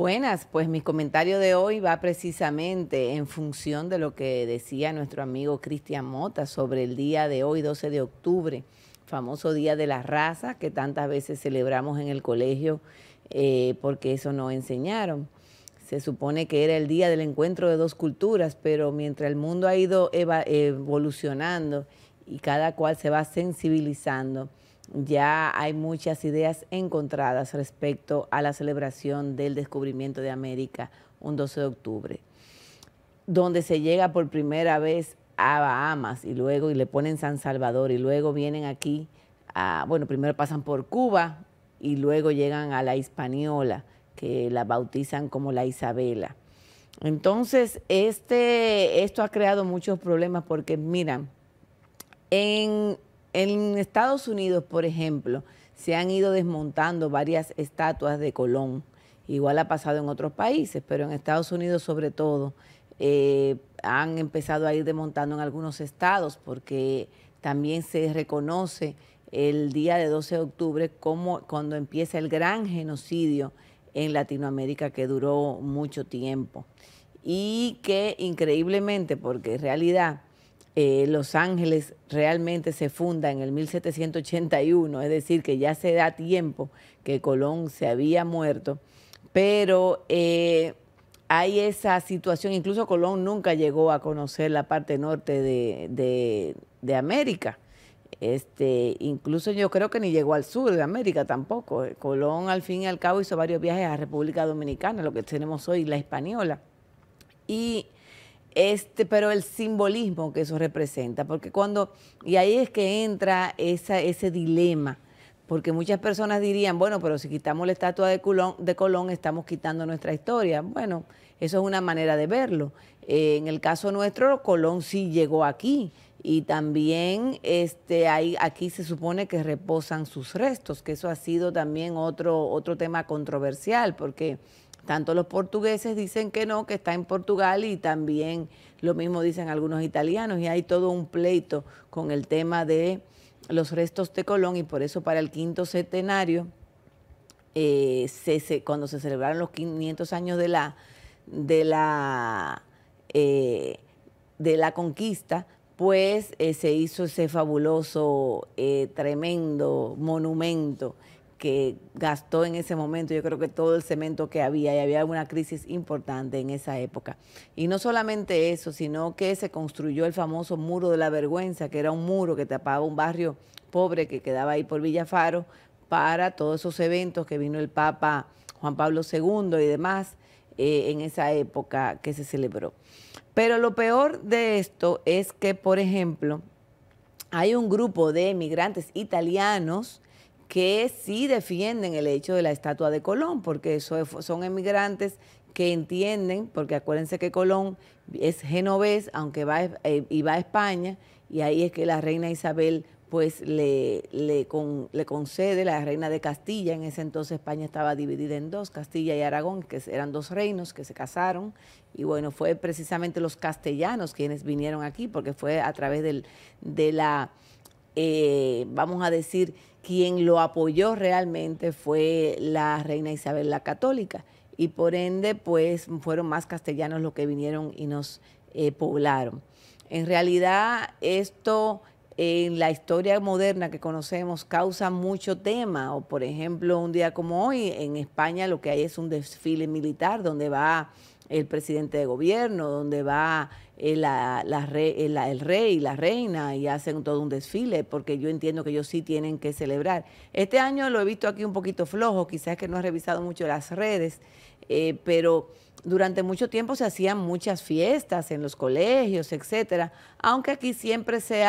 Buenas, pues mi comentario de hoy va precisamente en función de lo que decía nuestro amigo Cristian Mota sobre el día de hoy, 12 de octubre, famoso Día de la Raza que tantas veces celebramos en el colegio eh, porque eso no enseñaron. Se supone que era el día del encuentro de dos culturas, pero mientras el mundo ha ido evolucionando y cada cual se va sensibilizando, ya hay muchas ideas encontradas respecto a la celebración del descubrimiento de América un 12 de octubre, donde se llega por primera vez a Bahamas y luego y le ponen San Salvador y luego vienen aquí, a, bueno, primero pasan por Cuba y luego llegan a la Hispaniola, que la bautizan como la Isabela. Entonces, este, esto ha creado muchos problemas porque, miran, en en Estados Unidos, por ejemplo, se han ido desmontando varias estatuas de Colón. Igual ha pasado en otros países, pero en Estados Unidos sobre todo eh, han empezado a ir desmontando en algunos estados porque también se reconoce el día de 12 de octubre como cuando empieza el gran genocidio en Latinoamérica que duró mucho tiempo y que increíblemente, porque en realidad eh, Los Ángeles realmente se funda en el 1781, es decir, que ya se da tiempo que Colón se había muerto, pero eh, hay esa situación, incluso Colón nunca llegó a conocer la parte norte de, América. Este, incluso yo creo que ni llegó al sur de América tampoco. Colón al fin y al cabo hizo varios viajes a República Dominicana, lo que tenemos hoy, la española. Y este, pero el simbolismo que eso representa, porque cuando, y ahí es que entra ese dilema, porque muchas personas dirían, bueno, pero si quitamos la estatua de Colón, de Colón estamos quitando nuestra historia. Bueno, eso es una manera de verlo. Eh, en el caso nuestro, Colón sí llegó aquí y también este, aquí se supone que reposan sus restos, que eso ha sido también otro, otro tema controversial, porque tanto los portugueses dicen que no, que está en Portugal y también lo mismo dicen algunos italianos y hay todo un pleito con el tema de los restos de Colón y por eso para el quinto centenario, eh, cuando se celebraron los 500 años de la, de la, eh, de la conquista, pues eh, se hizo ese fabuloso, tremendo monumento que gastó en ese momento, yo creo que todo el cemento que había, y había una crisis importante en esa época. Y no solamente eso, sino que se construyó el famoso muro de la vergüenza, que era un muro que tapaba un barrio pobre que quedaba ahí por Villafaro para todos esos eventos que vino el Papa Juan Pablo II y demás eh, en esa época que se celebró. Pero lo peor de esto es que, por ejemplo, hay un grupo de emigrantes italianos que sí defienden el hecho de la estatua de Colón, porque eso son emigrantes que entienden, porque acuérdense que Colón es genovés, aunque eh, va a España, y ahí es que la reina Isabel pues le, le, le, concede la reina de Castilla, en ese entonces España estaba dividida en dos, Castilla y Aragón, que eran dos reinos que se casaron, y bueno, fue precisamente los castellanos quienes vinieron aquí, porque fue a través del, de la eh, vamos a decir, quien lo apoyó realmente fue la reina Isabel la Católica y por ende pues fueron más castellanos los que vinieron y nos eh, poblaron. En realidad esto en la historia moderna que conocemos causa mucho tema, o por ejemplo un día como hoy en España lo que hay es un desfile militar donde va el presidente de gobierno, donde va el, eh, eh, la, el, rey y la reina y hacen todo un desfile, porque yo entiendo que ellos sí tienen que celebrar. Este año lo he visto aquí un poquito flojo, quizás que no he revisado mucho las redes, eh, pero durante mucho tiempo se hacían muchas fiestas en los colegios, etcétera, aunque aquí siempre se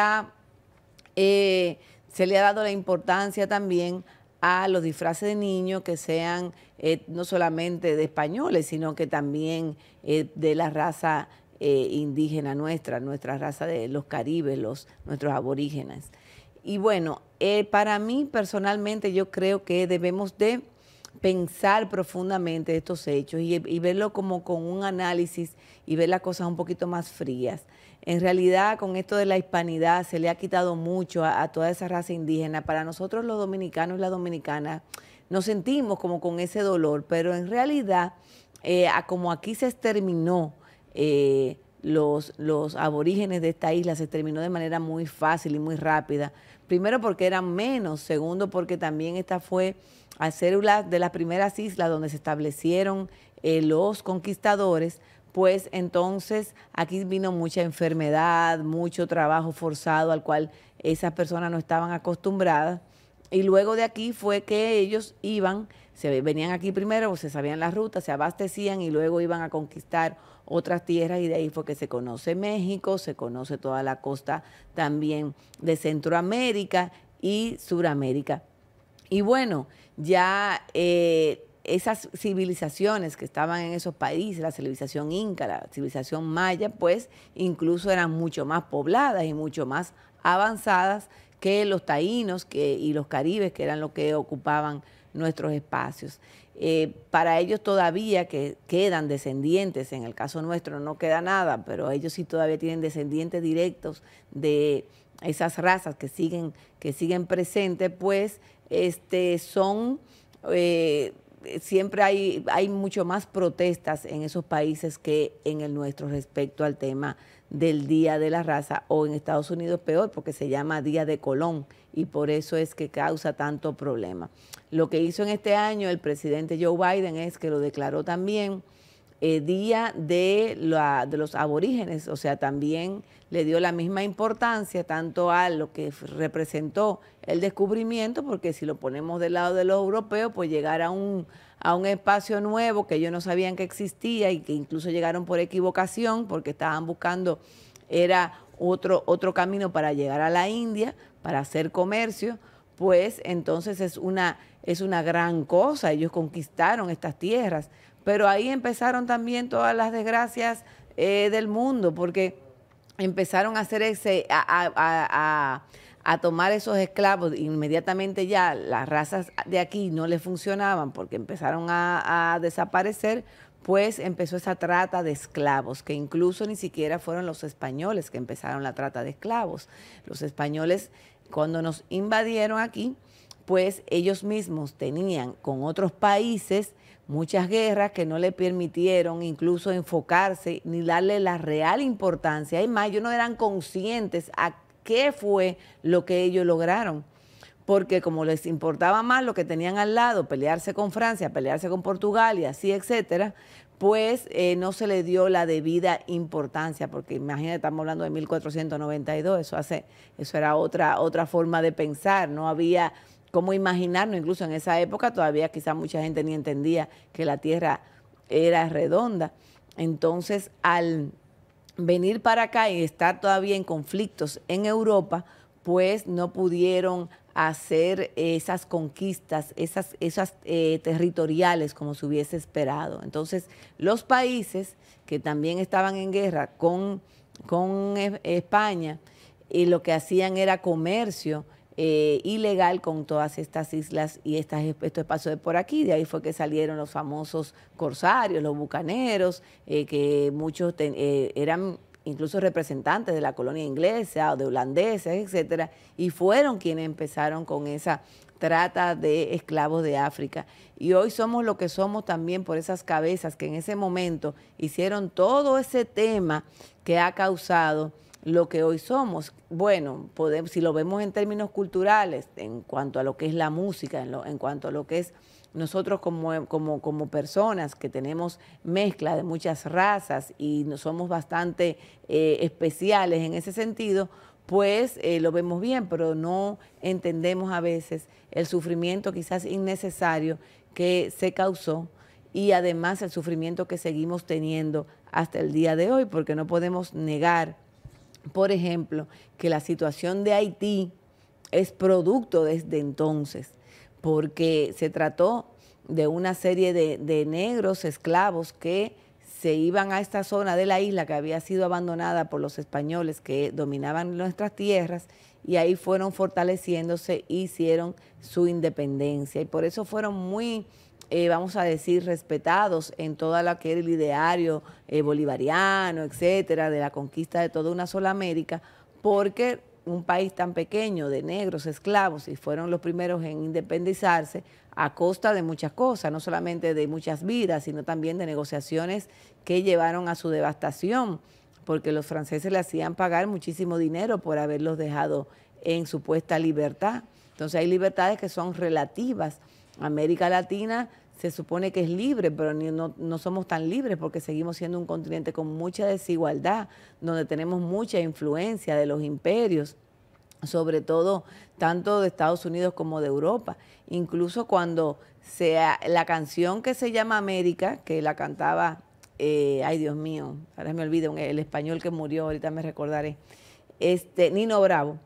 se le ha dado la importancia también a los disfraces de niños que sean eh, no solamente de españoles, sino que también eh, de la raza eh, indígena nuestra, nuestra raza de los caribes, nuestros aborígenes. Y bueno, para mí personalmente yo creo que debemos de pensar profundamente estos hechos y verlo como con un análisis y ver las cosas un poquito más frías en realidad con esto de la hispanidad se le ha quitado mucho a, toda esa raza indígena. Para nosotros los dominicanos y las dominicanas nos sentimos como con ese dolor, pero en realidad, eh, a como aquí se exterminó eh, los, los aborígenes de esta isla, se exterminó de manera muy fácil y muy rápida. Primero porque eran menos, segundo porque también esta fue a ser de las primeras islas donde se establecieron eh, los conquistadores, pues entonces aquí vino mucha enfermedad, mucho trabajo forzado al cual esas personas no estaban acostumbradas. Y luego de aquí fue que ellos iban, se venían aquí primero, se sabían las rutas, se abastecían y luego iban a conquistar otras tierras y de ahí fue que se conoce México, se conoce toda la costa también de Centroamérica y Suramérica. Y bueno, ya eh, esas civilizaciones que estaban en esos países, la civilización inca, la civilización maya, pues incluso eran mucho más pobladas y mucho más avanzadas que los taínos que, y los caribes, que eran los que ocupaban nuestros espacios. Eh, para ellos todavía que quedan descendientes, en el caso nuestro no queda nada, pero ellos sí todavía tienen descendientes directos de esas razas que siguen, que siguen presentes, pues este, son... Eh, eh, siempre hay, hay mucho más protestas en esos países que en el nuestro respecto al tema del Día de la Raza o en Estados Unidos peor porque se llama Día de Colón y por eso es que causa tanto problema. Lo que hizo en este año el presidente Joe Biden es que lo declaró también eh, día de, la, de, los Aborígenes, o sea, también le dio la misma importancia tanto a lo que representó el descubrimiento, porque si lo ponemos del lado de los europeos, pues llegar a un, a un espacio nuevo que ellos no sabían que existía y que incluso llegaron por equivocación, porque estaban buscando, era otro, otro camino para llegar a la India, para hacer comercio, pues entonces es una, es una gran cosa, ellos conquistaron estas tierras pero ahí empezaron también todas las desgracias eh, del mundo, porque empezaron a hacer ese, a, a, tomar esos esclavos. Inmediatamente ya las razas de aquí no les funcionaban porque empezaron a, desaparecer, pues empezó esa trata de esclavos, que incluso ni siquiera fueron los españoles que empezaron la trata de esclavos. Los españoles, cuando nos invadieron aquí, pues ellos mismos tenían con otros países muchas guerras que no le permitieron incluso enfocarse ni darle la real importancia. Y más, ellos no eran conscientes a qué fue lo que ellos lograron. Porque como les importaba más lo que tenían al lado, pelearse con Francia, pelearse con Portugal y así, etcétera, pues eh, no se le dio la debida importancia, porque imagínate, estamos hablando de 1492, eso hace, eso era otra, otra forma de pensar, no había cómo imaginarnos, incluso en esa época todavía quizá mucha gente ni entendía que la Tierra era redonda. Entonces, al venir para acá y estar todavía en conflictos en Europa, pues no pudieron hacer esas conquistas, esas, esas eh, territoriales como se hubiese esperado. Entonces, los países que también estaban en guerra con, con eh, España, y eh, lo que hacían era comercio eh, ilegal con todas estas islas y estos espacios de por aquí. De ahí fue que salieron los famosos corsarios, los bucaneros, eh, que muchos eh, eran incluso representantes de la colonia inglesa o de holandeses, etcétera, y fueron quienes empezaron con esa trata de esclavos de África. Y hoy somos lo que somos también por esas cabezas que en ese momento hicieron todo ese tema que ha causado lo que hoy somos. Bueno, podemos, si lo vemos en términos culturales, en cuanto a lo que es la música, en, lo, en cuanto a lo que es nosotros como, como, personas que tenemos mezcla de muchas razas y somos bastante eh, especiales en ese sentido, pues eh, lo vemos bien, pero no entendemos a veces el sufrimiento quizás innecesario que se causó y además el sufrimiento que seguimos teniendo hasta el día de hoy, porque no podemos negar por ejemplo, que la situación de Haití es producto desde entonces, porque se trató de una serie de, negros esclavos que se iban a esta zona de la isla que había sido abandonada por los españoles que dominaban nuestras tierras y ahí fueron fortaleciéndose e hicieron su independencia. Y por eso fueron muy eh, vamos a decir, respetados en todo el ideario eh, bolivariano, etcétera, de la conquista de toda una sola América, porque un país tan pequeño de negros, esclavos, y fueron los primeros en independizarse a costa de muchas cosas, no solamente de muchas vidas, sino también de negociaciones que llevaron a su devastación, porque los franceses le hacían pagar muchísimo dinero por haberlos dejado en supuesta libertad. Entonces hay libertades que son relativas. América Latina se supone que es libre, pero no, no, somos tan libres porque seguimos siendo un continente con mucha desigualdad, donde tenemos mucha influencia de los imperios sobre todo tanto de Estados Unidos como de Europa. Incluso cuando sea la canción que se llama América, que la cantaba, eh, ay Dios mío, ahora me olvido, el español que murió, ahorita me recordaré, este, Nino Bravo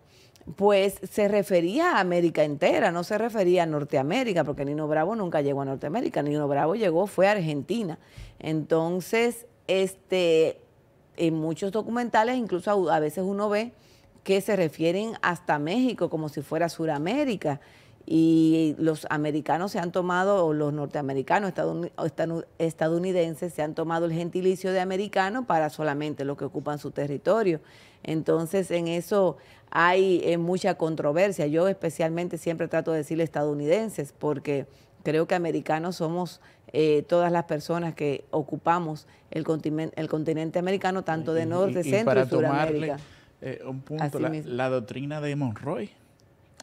pues se refería a América entera, no se refería a Norteamérica, porque Nino Bravo nunca llegó a Norteamérica, Nino Bravo llegó, fue a Argentina. Entonces, este, en muchos documentales, incluso a, veces uno ve que se refieren hasta México como si fuera Suramérica y los americanos se han tomado, o los norteamericanos, estadounidenses, se han tomado el gentilicio de americano para solamente los que ocupan su territorio. Entonces, en eso hay eh, mucha controversia. Yo especialmente siempre trato de decirle estadounidenses, porque creo que americanos somos eh, todas las personas que ocupamos el continente, el continente americano, tanto de norte, centro y, para eh, un punto, la doctrina de Monroy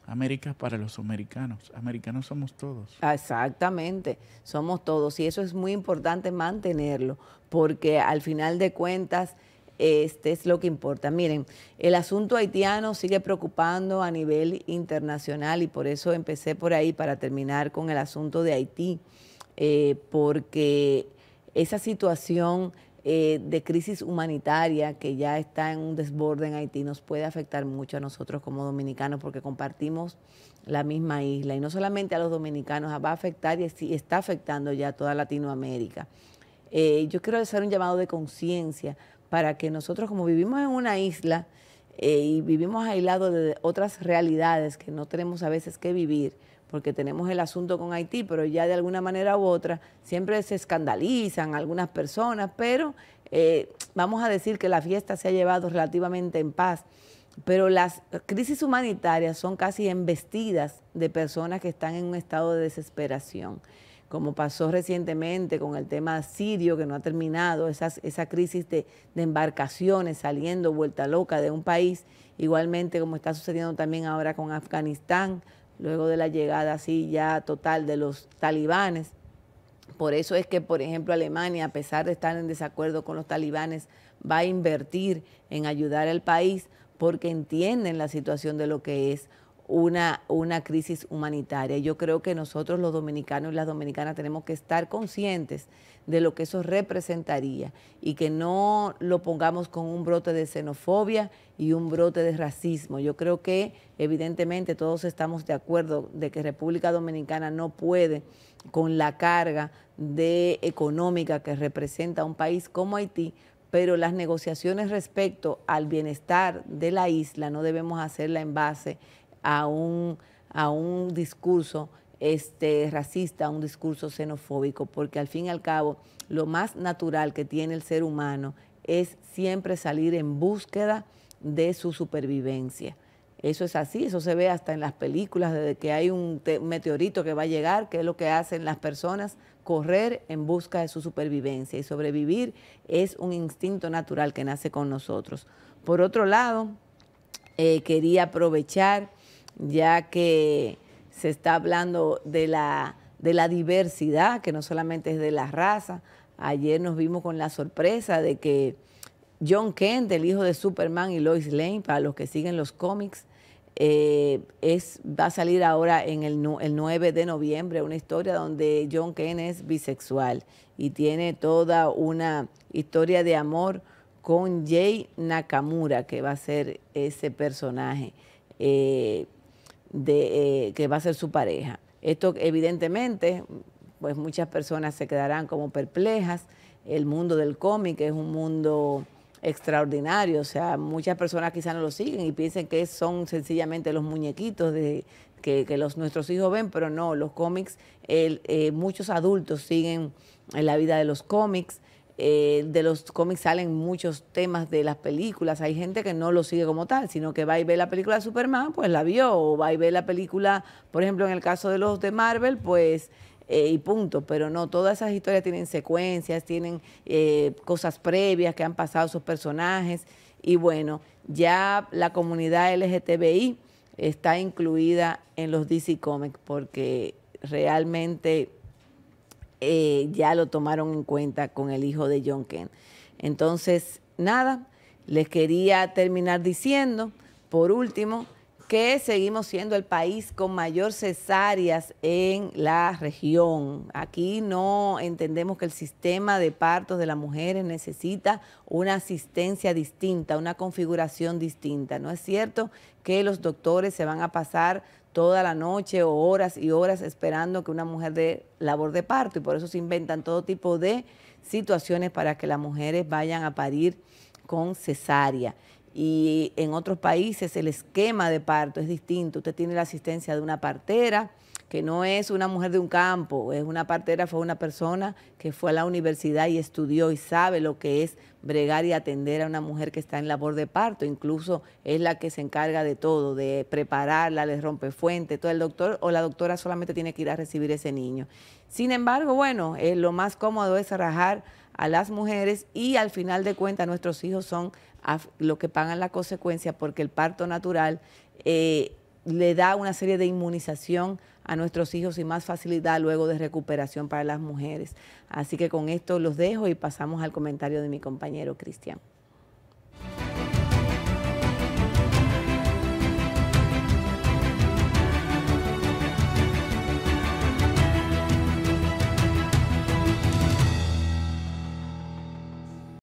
América para los americanos. Americanos somos todos. Ah, exactamente, somos todos. Y eso es muy importante mantenerlo, porque al final de cuentas, este es lo que importa. Miren, el asunto haitiano sigue preocupando a nivel internacional y por eso empecé por ahí para terminar con el asunto de Haití, eh, porque esa situación eh, de crisis humanitaria que ya está en un desborde en Haití nos puede afectar mucho a nosotros como dominicanos porque compartimos la misma isla y no solamente a los dominicanos, va a afectar y está afectando ya a toda Latinoamérica. Eh, yo quiero hacer un llamado de conciencia para que nosotros como vivimos en una isla, eh, y vivimos aislados de otras realidades que no tenemos a veces que vivir, porque tenemos el asunto con Haití, pero ya de alguna manera u otra siempre se escandalizan algunas personas, pero eh, vamos a decir que la fiesta se ha llevado relativamente en paz, pero las crisis humanitarias son casi embestidas de personas que están en un estado de desesperación como pasó recientemente con el tema sirio, que no ha terminado, esa crisis de, de embarcaciones saliendo vuelta loca de un país, igualmente como está sucediendo también ahora con Afganistán, luego de la llegada así ya total de los talibanes. Por eso es que, por ejemplo, Alemania, a pesar de estar en desacuerdo con los talibanes, va a invertir en ayudar al país porque entienden la situación de lo que es una, una crisis humanitaria. Yo creo que nosotros los dominicanos y las dominicanas tenemos que estar conscientes de lo que eso representaría y que no lo pongamos con un brote de xenofobia y un brote de racismo. Yo creo que evidentemente todos estamos de acuerdo de que República Dominicana no puede con la carga de económica que representa un país como Haití, pero las negociaciones respecto al bienestar de la isla no debemos hacerla en base a un, discurso este, racista, un discurso xenofóbico, porque al fin y al cabo lo más natural que tiene el ser humano es siempre salir en búsqueda de su supervivencia. Eso es así, eso se ve hasta en las películas, desde que hay un meteorito que va a llegar, que es lo que hacen las personas, correr en busca de su supervivencia y sobrevivir es un instinto natural que nace con nosotros. Por otro lado, eh, quería aprovechar ya que se está hablando de la, de la diversidad, que no solamente es de la raza. Ayer nos vimos con la sorpresa de que John Kent, el hijo de Superman y Lois Lane, para los que siguen los cómics, eh, es, va a salir ahora en el, 9 de noviembre una historia donde John Kent es bisexual y tiene toda una historia de amor con Jay Nakamura, que va a ser ese personaje. Eh, de, eh, que va a ser su pareja. Esto evidentemente, pues muchas personas se quedarán como perplejas. El mundo del cómic es un mundo extraordinario, o sea, muchas personas quizás no lo siguen y piensen que son sencillamente los muñequitos que, los, nuestros hijos ven, pero no, los cómics, eh, muchos adultos siguen en la vida de los cómics, eh, de los cómics salen muchos temas de las películas. Hay gente que no lo sigue como tal, sino que va y ve la película de Superman, pues la vio, o va y ve la película, por ejemplo, en el caso de los de Marvel, pues eh, y punto. Pero no, todas esas historias tienen secuencias, tienen eh, cosas previas que han pasado sus personajes. Y bueno, ya la comunidad LGTBI está incluida en los DC Comics porque realmente eh, ya lo tomaron en cuenta con el hijo de John Ken. Entonces, nada, les quería terminar diciendo, por último, que seguimos siendo el país con mayor cesáreas en la región. Aquí no entendemos que el sistema de partos de las mujeres necesita una asistencia distinta, una configuración distinta. No es cierto que los doctores se van a pasar toda la noche o horas y horas esperando que una mujer dé labor de parto y por eso se inventan todo tipo de situaciones para que las mujeres vayan a parir con cesárea. Y en otros países el esquema de parto es distinto. Usted tiene la asistencia de una partera, que no es una mujer de un campo, es una partera, fue una persona que fue a la universidad y estudió y sabe lo que es bregar y atender a una mujer que está en labor de parto, incluso es la que se encarga de todo, de prepararla, le rompe fuente, todo el doctor o la doctora solamente tiene que ir a recibir ese niño. Sin embargo, bueno, eh, lo más cómodo es rajar a las mujeres y al final de cuentas nuestros hijos son lo que pagan la consecuencia porque el parto natural eh, le da una serie de inmunización a nuestros hijos y más facilidad luego de recuperación para las mujeres. Así que con esto los dejo y pasamos al comentario de mi compañero Cristian.